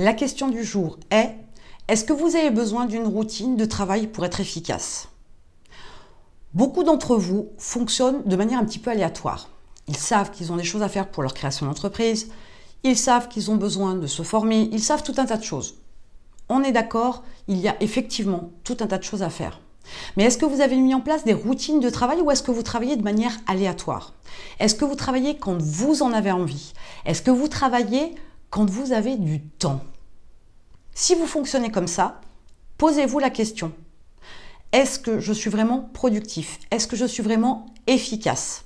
La question du jour est, est-ce que vous avez besoin d'une routine de travail pour être efficace Beaucoup d'entre vous fonctionnent de manière un petit peu aléatoire. Ils savent qu'ils ont des choses à faire pour leur création d'entreprise, ils savent qu'ils ont besoin de se former, ils savent tout un tas de choses. On est d'accord, il y a effectivement tout un tas de choses à faire. Mais est-ce que vous avez mis en place des routines de travail ou est-ce que vous travaillez de manière aléatoire Est-ce que vous travaillez quand vous en avez envie Est-ce que vous travaillez quand vous avez du temps. Si vous fonctionnez comme ça, posez-vous la question. Est-ce que je suis vraiment productif Est-ce que je suis vraiment efficace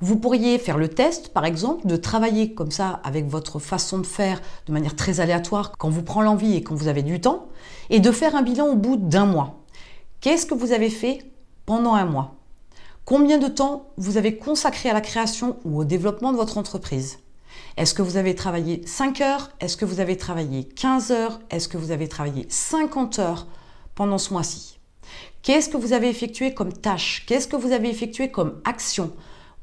Vous pourriez faire le test, par exemple, de travailler comme ça avec votre façon de faire de manière très aléatoire quand vous prend l'envie et quand vous avez du temps, et de faire un bilan au bout d'un mois. Qu'est-ce que vous avez fait pendant un mois Combien de temps vous avez consacré à la création ou au développement de votre entreprise est-ce que vous avez travaillé 5 heures Est-ce que vous avez travaillé 15 heures Est-ce que vous avez travaillé 50 heures pendant ce mois-ci Qu'est-ce que vous avez effectué comme tâche Qu'est-ce que vous avez effectué comme action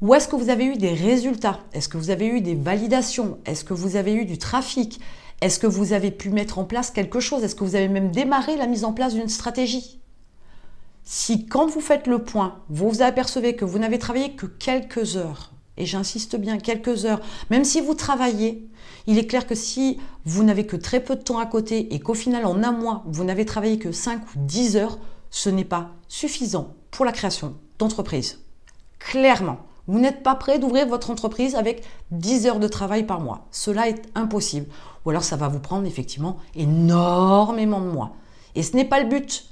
Où est-ce que vous avez eu des résultats Est-ce que vous avez eu des validations Est-ce que vous avez eu du trafic Est-ce que vous avez pu mettre en place quelque chose Est-ce que vous avez même démarré la mise en place d'une stratégie Si quand vous faites le point, vous vous apercevez que vous n'avez travaillé que quelques heures, et j'insiste bien, quelques heures, même si vous travaillez, il est clair que si vous n'avez que très peu de temps à côté et qu'au final, en un mois, vous n'avez travaillé que 5 ou 10 heures, ce n'est pas suffisant pour la création d'entreprise. Clairement, vous n'êtes pas prêt d'ouvrir votre entreprise avec 10 heures de travail par mois. Cela est impossible. Ou alors ça va vous prendre effectivement énormément de mois. Et ce n'est pas le but.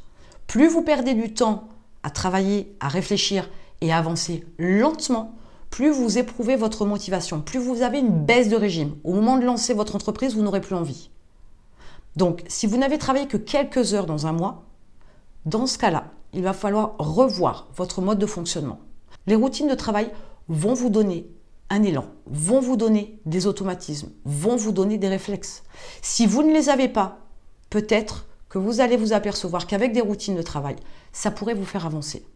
Plus vous perdez du temps à travailler, à réfléchir et à avancer lentement, plus vous éprouvez votre motivation, plus vous avez une baisse de régime. Au moment de lancer votre entreprise, vous n'aurez plus envie. Donc, si vous n'avez travaillé que quelques heures dans un mois, dans ce cas-là, il va falloir revoir votre mode de fonctionnement. Les routines de travail vont vous donner un élan, vont vous donner des automatismes, vont vous donner des réflexes. Si vous ne les avez pas, peut-être que vous allez vous apercevoir qu'avec des routines de travail, ça pourrait vous faire avancer.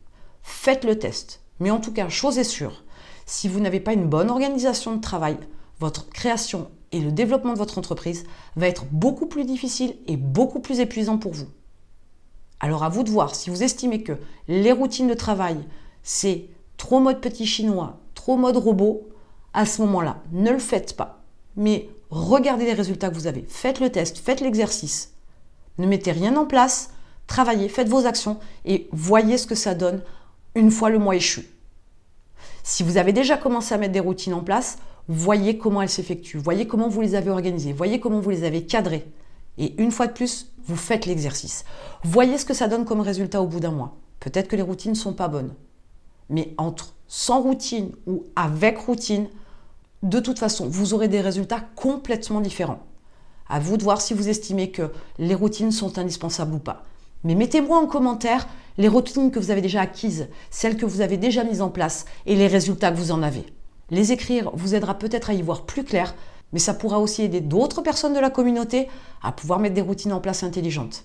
Faites le test. Mais en tout cas, chose est sûre, si vous n'avez pas une bonne organisation de travail, votre création et le développement de votre entreprise va être beaucoup plus difficile et beaucoup plus épuisant pour vous. Alors à vous de voir si vous estimez que les routines de travail, c'est trop mode petit chinois, trop mode robot, à ce moment-là, ne le faites pas. Mais regardez les résultats que vous avez, faites le test, faites l'exercice. Ne mettez rien en place, travaillez, faites vos actions et voyez ce que ça donne une fois le mois échu. Si vous avez déjà commencé à mettre des routines en place, voyez comment elles s'effectuent, voyez comment vous les avez organisées, voyez comment vous les avez cadrées. Et une fois de plus, vous faites l'exercice. Voyez ce que ça donne comme résultat au bout d'un mois. Peut-être que les routines ne sont pas bonnes. Mais entre sans routine ou avec routine, de toute façon, vous aurez des résultats complètement différents. À vous de voir si vous estimez que les routines sont indispensables ou pas. Mais mettez-moi en commentaire les routines que vous avez déjà acquises, celles que vous avez déjà mises en place et les résultats que vous en avez. Les écrire vous aidera peut-être à y voir plus clair, mais ça pourra aussi aider d'autres personnes de la communauté à pouvoir mettre des routines en place intelligentes.